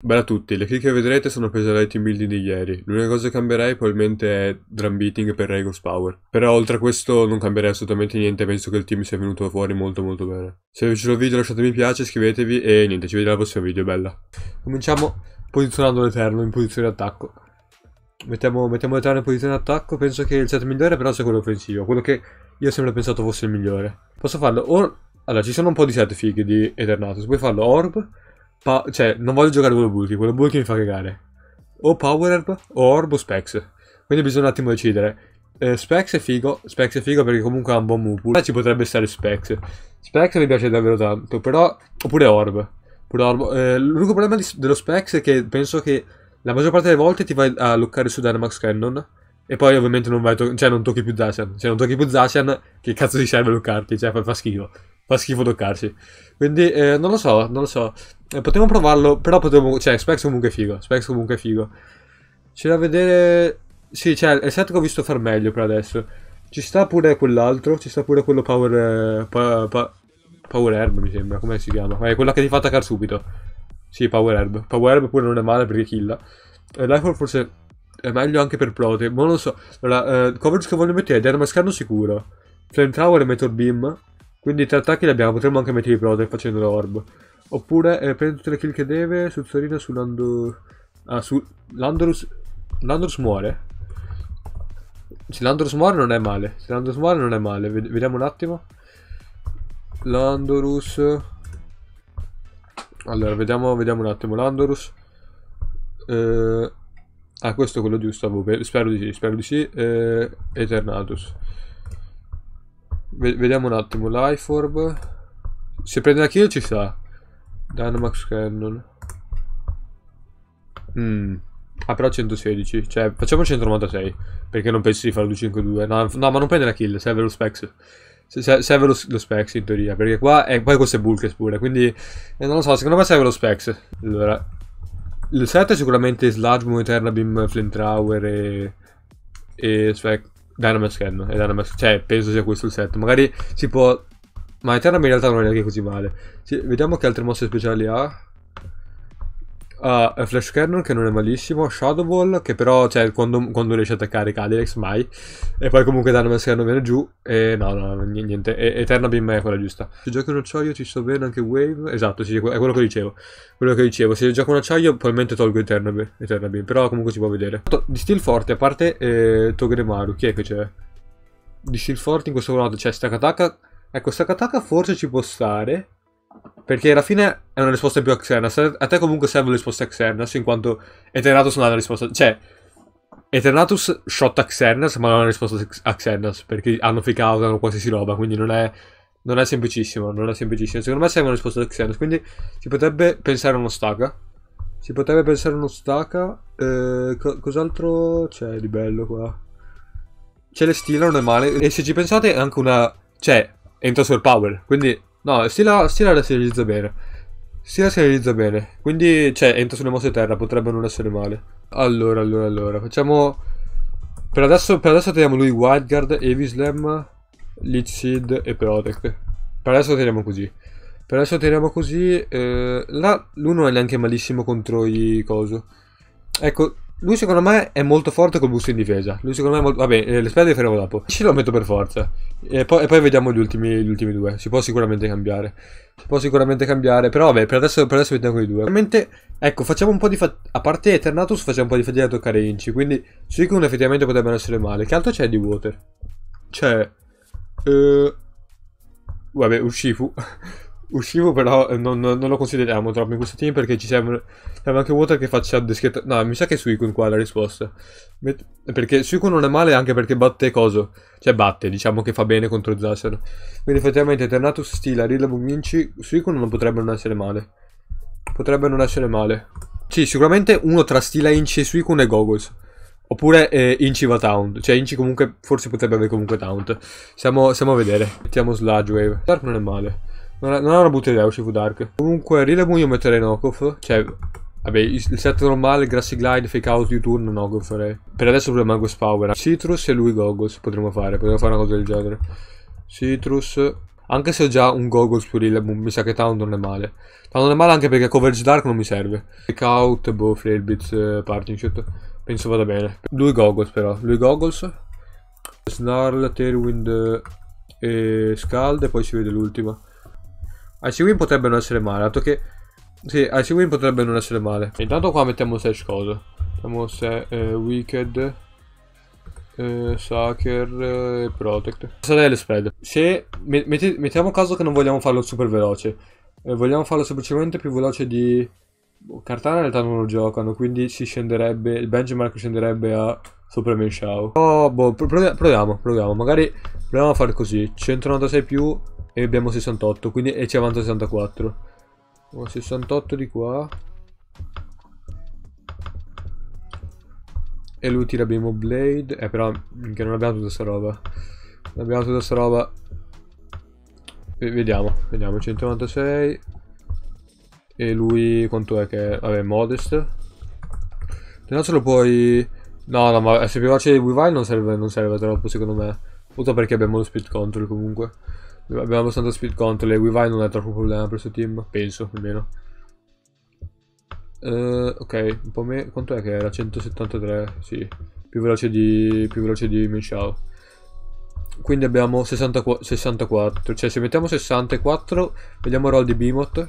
Bella a tutti, le click che vedrete sono prese dai team building di ieri. L'unica cosa che cambierei probabilmente è drum beating per Regos Power. Però oltre a questo non cambierei assolutamente niente, penso che il team sia venuto fuori molto molto bene. Se vi è piaciuto il video lasciate mi piace, iscrivetevi e niente, ci vediamo al prossimo video, bella. Cominciamo posizionando l'Eterno in posizione d'attacco. Mettiamo, mettiamo l'Eterno in posizione d'attacco, penso che il set migliore però sia quello offensivo, quello che io ho pensato fosse il migliore. Posso farlo o... Allora, ci sono un po' di set fighi di Eternatus, puoi farlo Orb Pa cioè, non voglio giocare con quello Bulky, quello Bulky mi fa cagare. O Power Herb o Orb o Specs. Quindi bisogna un attimo decidere. Eh, Specs è figo, Specs è figo perché comunque ha un buon move pool. Ci potrebbe stare Specs. Specs mi piace davvero tanto, però... Oppure Orb. Pure Orb. Eh, l'unico problema di, dello Specs è che penso che la maggior parte delle volte ti vai a loccare su Dynamax Cannon. E poi ovviamente non vai, cioè non tocchi più Zacian. Cioè non tocchi più Zacian, che cazzo ti serve a cioè fa, fa schifo fa schifo toccarci. Quindi eh, non lo so, non lo so. Eh, potremmo provarlo, però potremmo... Cioè, Specs comunque è figo, Specs comunque è figo. C'è da vedere... Sì, cioè, è il set che ho visto far meglio per adesso. Ci sta pure quell'altro, ci sta pure quello Power... pa, pa, power Herb mi sembra, come si chiama? È eh, quella che ti fa attaccare subito. Sì, Power Herb. Power Herb pure non è male perché killa. Eh, forse è meglio anche per Prote, ma non lo so. Allora, eh, coverage che voglio mettere è Dermascarno sicuro. Flame Tower e Meteor Beam quindi tre attacchi li abbiamo, potremmo anche mettere i Broderick facendo l'orb. Oppure eh, prende tutte le kill che deve su Zorina su Landor... Ah, su Landorus... Landorus muore. Se Landorus muore non è male. Se Landorus muore non è male. Ved vediamo un attimo. Landorus... Allora, vediamo, vediamo un attimo. Landorus... Eh... Ah, questo è quello giusto, spero di sì, spero di sì. Eh, Eternatus. Vediamo un attimo, l'iForb. Se prende la kill ci sta. Dynamax Cannon. Mm. Ah, però 116. Cioè, facciamo 196. Perché non pensi di fare 252. No, no, ma non prende la kill, serve lo specs. serve lo, lo, specs in teoria. Perché qua. E poi questo è bulk pure. Quindi. Eh, non lo so, secondo me serve lo specs. Allora. Il 7 è sicuramente Sludge, Moon Eterna Beam, Flint Tower e. E spec. Dynamax Ken e Dynamax, cioè penso sia questo il set, magari si può... Ma Eternam in realtà non è neanche così male. Sì, vediamo che altre mosse speciali ha uh, Flash Cannon che non è malissimo, Shadow Ball che però, cioè, quando, quando riesce a attaccare Cadillax mai, e poi comunque Dynamax Cannon viene giù, e no, no, niente, e, Eterna Beam è quella giusta. Se gioca un acciaio ci sto bene anche Wave, esatto, sì, è quello che dicevo, quello che dicevo, se gioca un acciaio probabilmente tolgo Eterna Beam, Eterna Beam però comunque si può vedere. Di Steel Forte, a parte eh, Togedemaru, chi è che c'è? Di Steel Forte in questo momento c'è Stakataka, ecco Stakataka forse ci può stare, perché alla fine è una risposta più a Xernas. A te comunque serve una risposta Xernas, in quanto Eternatus non ha una risposta. Cioè, Eternatus shot a Xernas, ma non ha una risposta a Xernas, perché hanno fica, usano qualsiasi roba, quindi non è, non è semplicissimo, non è semplicissimo. Secondo me serve una risposta a Xernas, quindi si potrebbe pensare a uno staga. Si potrebbe pensare a uno staga. Eh, co- cos'altro c'è di bello qua? Celestina non è male. E se ci pensate, anche una. Cioè, entra sul power. Quindi No, Stila, Stila la si realizza bene. Stila si realizza bene. Quindi, cioè, entra sulle mosse terra, potrebbe non essere male. Allora, allora, allora. Facciamo... Per adesso, per adesso teniamo lui Wildguard, Evislam, Lich Seed e Protect. Per adesso teniamo così. Per adesso teniamo così. Eh, là, lui non è neanche malissimo contro i coso. Ecco, lui secondo me è molto forte col busto in difesa. Lui secondo me è molto... Vabbè, eh, le spalle le faremo dopo. Ce lo metto per forza. E poi, e poi vediamo gli ultimi, gli ultimi, due. Si può sicuramente cambiare. Si può sicuramente cambiare. Però vabbè, per adesso, per adesso mettiamo quei due. Ovviamente, ecco, facciamo un po' di fatica... A parte Eternatus facciamo un po' di fatica a toccare Inci. Quindi Suicune effettivamente potrebbero essere male. Che altro c'è di Water? C'è... Eh... Vabbè, Ushifu. Uscivo però eh, non, non, lo consideriamo troppo in questo team perché ci serve, serve anche Water che faccia discreta... No, mi sa che è Suicune qua la risposta. Met... Perché Suicune non è male anche perché batte coso. Cioè batte, diciamo che fa bene contro Zassan Quindi effettivamente Eternatus, Stila, Rillaboom, Minci, Suicune non potrebbe non essere male. Potrebbe non essere male. Sì, sicuramente uno tra Stila, Inci e Suicune è Goggles. Oppure eh, Inci va Taunt. Cioè Inci comunque forse potrebbe avere comunque Taunt. Siamo, siamo a vedere. Mettiamo Sludge Wave. Dark non è male. Non è, una brutta idea uscire Dark. Comunque, Rillaboom io metterei Nokov. Cioè, Vabbè, il set normale, Grassy Glide, Fake Out, U-Turn, no, farei. Per adesso proviamo Magus Power. Citrus e lui Goggles potremmo fare, potremmo fare una cosa del genere. Citrus... Anche se ho già un Goggles più Rillaboom, mi sa che Town non è male. Town non è male anche perché Coverage Dark non mi serve. Fake Out, boh, Flare Blitz, eh, Parting Shot. Penso vada bene. Lui Goggles però, lui Goggles. Snarl, Tailwind e eh, Scald e poi si vede l'ultima. IC Win potrebbe non essere male, dato che... Sì, IC potrebbe non essere male. Intanto qua mettiamo search cose. Mettiamo se eh, Wicked... Eh, Sucker eh, Protect. Sarei le spread. Se metti, mettiamo caso che non vogliamo farlo super veloce, eh, vogliamo farlo semplicemente più veloce di boh, Cartana. In realtà non lo giocano, quindi si scenderebbe. Il benchmark scenderebbe a Sopra me ciao. Oh, boh, proviamo, proviamo. Magari proviamo a fare così. 196 più e abbiamo 68, quindi e ci avanza 64. Oh, 68 di qua. E lui tira Beam Blade. Eh, però, che non abbiamo tutta sta roba. Non abbiamo tutta sta roba. V vediamo, vediamo. 196. E lui quanto è che... È? Vabbè, modest. lo puoi... No, no, ma se veloce di Weavile non serve, non serve troppo, secondo me. Oltre perché abbiamo lo speed control comunque. Abbiamo abbastanza speed control e Weavile non è troppo problema per questo team, penso, almeno. Uh, ok, un po' meno. Quanto è che era? 173, sì. Più veloce di, più veloce di Minxiao. Quindi abbiamo 64, 64, Cioè, se mettiamo 64, vediamo il roll di Bimot.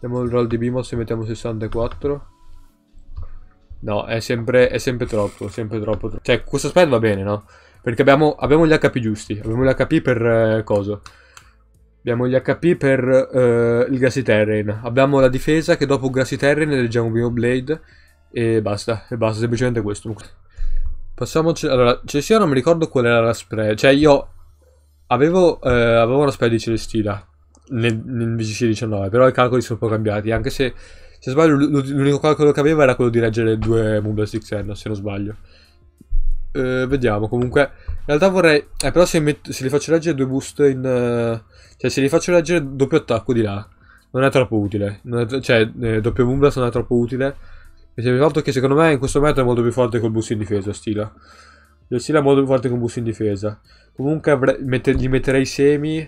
Vediamo il roll di Bimot se mettiamo 64. No, è sempre, è sempre troppo, sempre troppo, troppo. Cioè, questo spread va bene, no? Perché abbiamo, abbiamo gli HP giusti. Abbiamo gli HP per eh, coso. Abbiamo gli HP per eh, il Grassy Terrain. Abbiamo la difesa che dopo Grassy Terrain leggiamo Bio Blade. E basta, e basta, semplicemente questo. Passiamoci. Allora, Celestina non mi ricordo qual era la spread. Cioè, io avevo, eh, avevo una spread di Celestina nel, nel VGC 19, però i calcoli sono un po' cambiati, anche se se sbaglio, l'unico calcolo che aveva era quello di reggere due Moonblast XL, se non sbaglio. Eh, vediamo, comunque... In realtà vorrei... Eh, però se, metto, se li faccio leggere due boost in... Eh, cioè, se li faccio leggere doppio attacco di là, non è troppo utile. È... cioè, eh, doppio Moonblast non è troppo utile. Mi sembra fatto che secondo me in questo momento è molto più forte col boost in difesa, Stila. Lo cioè, Stila è molto più forte con boost in difesa. Comunque avrei... Mette... gli metterei semi...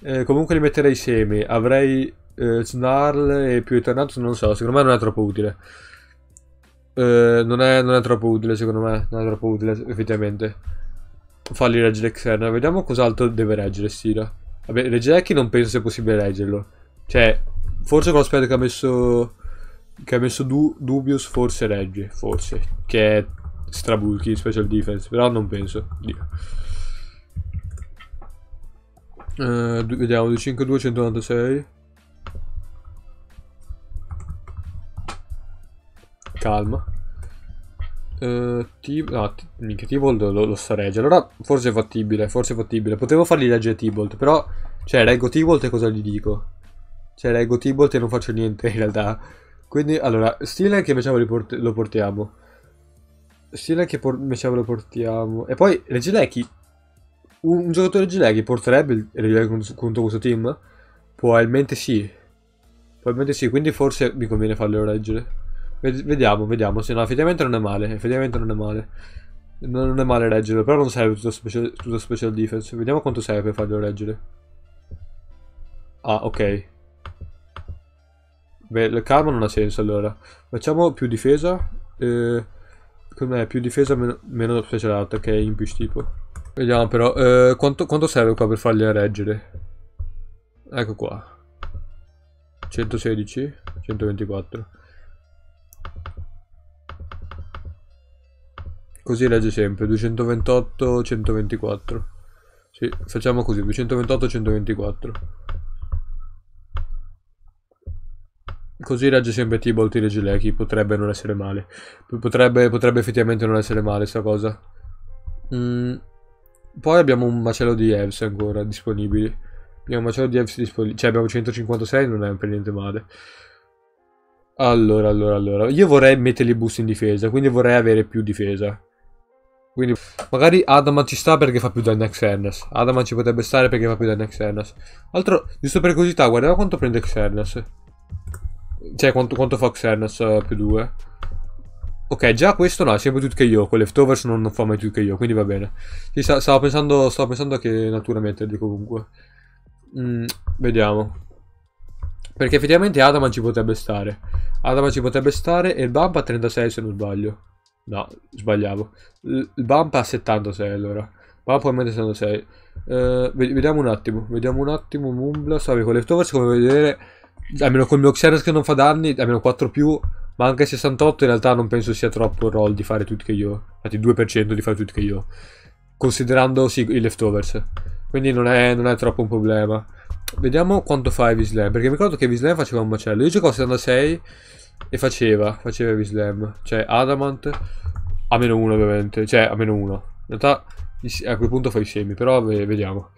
Eh, comunque li metterei semi. Avrei eh, Snarl e più Eternatus non so, secondo me non è troppo utile. Eh, non, è, non, è, troppo utile, secondo me, non è troppo utile effettivamente. Fargli reggere Xerna, vediamo cos'altro deve reggere Sira. Vabbè, Reggecchi non penso sia possibile reggerlo. Cioè, forse con l'aspetto che ha messo che ha messo du Dubius forse regge, forse, che è strabulky special defense, però non penso, Dio. Uh, vediamo, 252, 196. calma. Uh, eh, t- no, t- minchia, T-Bolt lo, lo stareggia. Allora, forse è fattibile, forse è fattibile. Potevo fargli leggere T-Bolt, però... Cioè, leggo T-Bolt e cosa gli dico? Cioè, leggo T-Bolt e non faccio niente, in realtà. Quindi, allora, Steelhead che facciamo port- lo portiamo. Steelhead che por- invece lo portiamo. E poi, Regilecki. Un, un giocatore Regilecki porterebbe il Regilecki contro questo team? Probabilmente sì. Probabilmente sì, quindi forse mi conviene farlo leggere. Vediamo, vediamo. Sì, no, effettivamente non è male. Effettivamente non è male. Non, non è male reggerlo, però non serve tutto special, tutto special defense. Vediamo quanto serve per farlo reggere. Ah, ok. Beh, il karma non ha senso allora. Facciamo più difesa. Eh, Com'è? Più difesa, meno, meno special attack, che è in più tipo. Vediamo però. Eh, quanto, quanto serve qua per farli reggere? Ecco qua. 116, 124. Così legge sempre, 228, 124. Sì, facciamo così, 228, 124. Così legge sempre T-Bolt e legge potrebbe non essere male. Potrebbe, potrebbe effettivamente non essere male sta cosa. Mm. Poi abbiamo un macello di Evs ancora disponibili. Abbiamo un macello di Evs disponibili. Cioè abbiamo 156, non è per niente male. Allora, allora, allora. Io vorrei metterli boost in difesa, quindi vorrei avere più difesa. Quindi magari Adamant ci sta perché fa più danno a Xernes. Adamant ci potrebbe stare perché fa più danno a Xernes. Altro, giusto per curiosità, guardiamo quanto prende Xernes. Cioè, quanto, quanto fa Xernes uh, più 2. Ok, già questo no, è sempre più che io. Con Leftovers non, non fa mai più che io, quindi va bene. Sì, stavo, pensando, stavo pensando che naturalmente, metterli comunque. Mm, vediamo. Perché effettivamente Adamant ci potrebbe stare. Adamant ci potrebbe stare e il Bab a 36 se non sbaglio. No, sbagliavo. Il bump a 76 allora. Bump almeno 76. Uh, vediamo un attimo, vediamo un attimo Mumbla, Savi con leftovers come vedere, almeno col mio Xenos che non fa danni, almeno 4 più, ma anche 68 in realtà non penso sia troppo roll di fare tutto che io, infatti 2% di fare tutto che io, considerando sì, i leftovers, quindi non è, non è troppo un problema. Vediamo quanto fa Evislam, perché mi ricordo che Evislam faceva un macello, io giocavo 76 e faceva, faceva heavy slam. Cioè, Adamant a meno 1 ovviamente, cioè a meno 1. In realtà a quel punto fa i semi, però vediamo.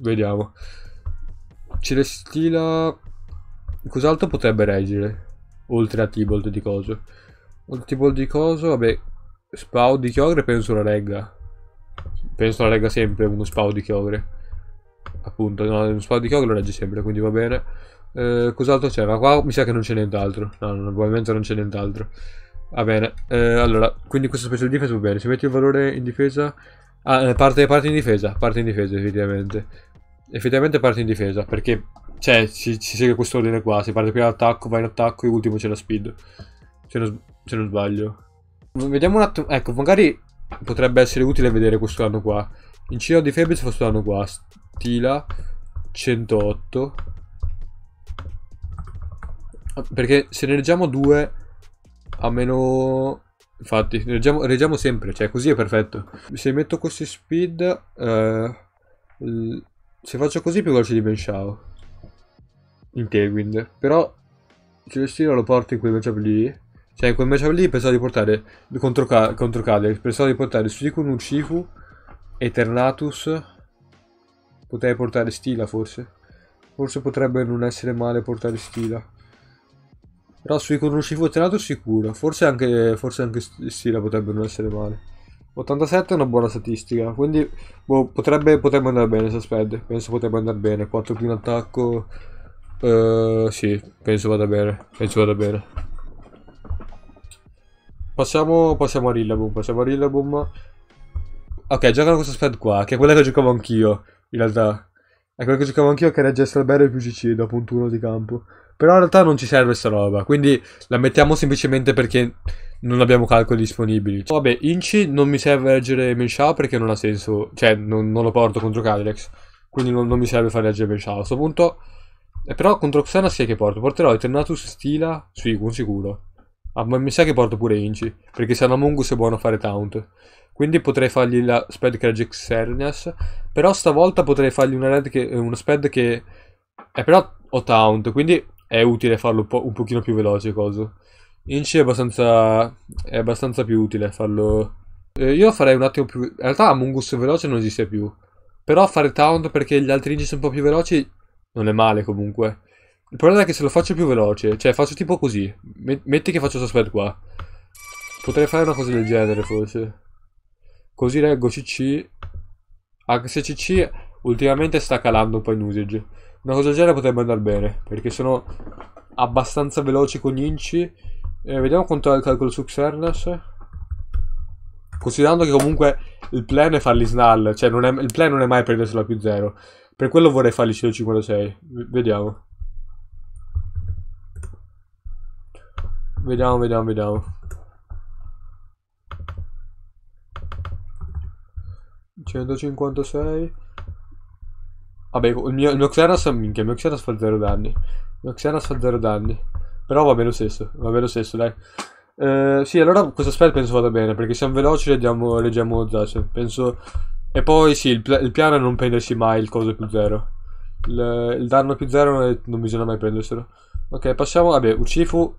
Vediamo. Celestila... Cos'altro potrebbe reggere? Oltre a Tibolt di coso. Tibolt di coso, vabbè... Spaw di Chiogre penso la regga. Penso la regga sempre uno Spaw di Chiogre appunto no, un sparo di Kyogre lo regge sempre quindi va bene eh, cos'altro Ma qua mi sa che non c'è nient'altro no, no probabilmente non c'è nient'altro va bene eh, allora quindi questo special defense va bene se metti il valore in difesa ah, eh, parte, parte in difesa parte in difesa effettivamente effettivamente parte in difesa perché cioè ci, ci segue questo ordine qua si parte prima l'attacco vai in attacco e l'ultimo c'è la speed se non, se non sbaglio vediamo un attimo ecco magari potrebbe essere utile vedere questo anno qua in Ciro di Fables fa questo anno qua tila 108 perché se ne reggiamo due a meno infatti reggiamo, reggiamo sempre cioè così è perfetto se metto questi speed eh, se faccio così più veloce di Ben Shao in Tailwind però Celestino lo porto in quel matchup lì cioè in quel matchup lì pensavo di portare contro, contro Kale pensavo di portare Suicune Ucifu Eternatus Potrei portare stila forse. Forse potrebbe non essere male portare stila. Però sui conoscivo telato sicuro. Forse anche, forse anche stila potrebbe non essere male. 87 è una buona statistica. Quindi boh, potrebbe, potrebbe andare bene Susped. Penso potrebbe andare bene. 4 più in attacco. Uh, sì, penso vada bene. Penso vada bene. Passiamo, passiamo a Rillaboom. Passiamo a Rillaboom. Ok, giocano questa spread qua, che è quella che giocavo anch'io in realtà. È quello che giocavo anch'io che regge Gestalberry più GC dopo un turno di campo. Però in realtà non ci serve sta roba, quindi la mettiamo semplicemente perché non abbiamo calcoli disponibili. Vabbè, Inci non mi serve reggere Menshaw perché non ha senso, cioè non, non lo porto contro Cadillacs, quindi non, non, mi serve far reggere Menshaw. A questo punto, eh, però contro Xena sì che porto, porterò Eternatus Stila su Igun sicuro. Ah, ma mi sa che porto pure Inci, perché se hanno Mungus è buono fare Taunt. Quindi potrei fargli la sped che regge Xerneas. Però stavolta potrei fargli una red che, eh, uno sped che... È però ho taunt, quindi è utile farlo un, po un pochino più veloce coso. Inci è abbastanza, è abbastanza più utile farlo... Eh, io farei un attimo più... In realtà Amungus veloce non esiste più. Però fare taunt perché gli altri inci sono un po' più veloci non è male comunque. Il problema è che se lo faccio più veloce, cioè faccio tipo così. Metti che faccio sped qua. Potrei fare una cosa del genere forse. Così leggo CC. Anche se CC ultimamente sta calando un po' in usage. Una cosa del genere potrebbe andare bene, perché sono abbastanza veloci con Inci. Eh, vediamo quanto è il calcolo su Xernas. Considerando che comunque il plan è farli snarl, cioè è, il plan non è mai prendersi la più 0. Per quello vorrei farli 156. Vediamo. Vediamo, vediamo, vediamo. 156 Vabbè, il mio, il mio Xeras, minchia, il mio Xeras fa 0 danni. Il mio Xeras fa 0 danni. Però va bene lo stesso, va bene lo stesso, dai. Eh, sì, allora questo spell penso vada bene, perché siamo veloci e leggiamo, leggiamo Zashen. Penso... E poi sì, il, il, piano è non prendersi mai il coso più 0. Il, il, danno più 0 non, non, bisogna mai prenderselo. Ok, passiamo, vabbè, Ucifu.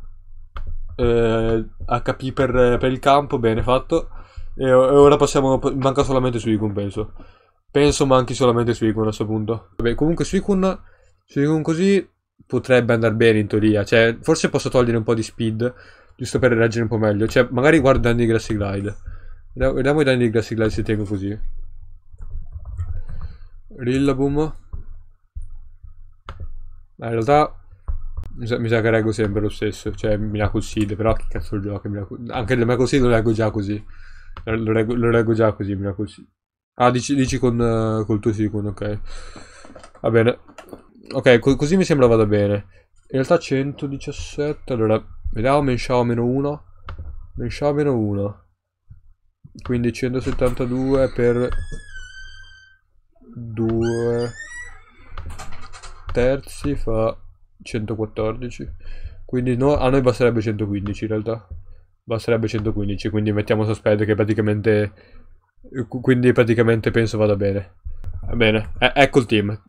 Eh, HP per, per il campo, bene fatto. E, ora passiamo. Manca solamente Suicune, penso. Penso manchi solamente Suicune a questo punto. Vabbè, comunque Suicune. Suicune così potrebbe andare bene in teoria. Cioè, forse posso togliere un po' di speed. Giusto per reagire un po' meglio. Cioè, magari guardo i danni di Grassy Glide. Vediamo i danni di Grassy Glide se tengo così. Rillaboom. Ma in realtà mi sa, mi sa, che reggo sempre lo stesso, cioè mi la col seed, però che cazzo il gioco? la, anche il mega seed lo reggo già così. Lo leggo, lo reggo già così, mi così. Ah, dici, dici con, uh, col tuo secondo, ok. Va bene. Ok, co così mi sembra vada bene. In realtà 117, allora, vediamo, mensciao meno 1. Mensciao meno 1. Quindi 172 per 2 terzi fa 114. Quindi no, a noi basterebbe 115 in realtà basterebbe 115, quindi mettiamo sospetto che praticamente... Eh, quindi praticamente penso vada bene. Va bene, e- ecco il team.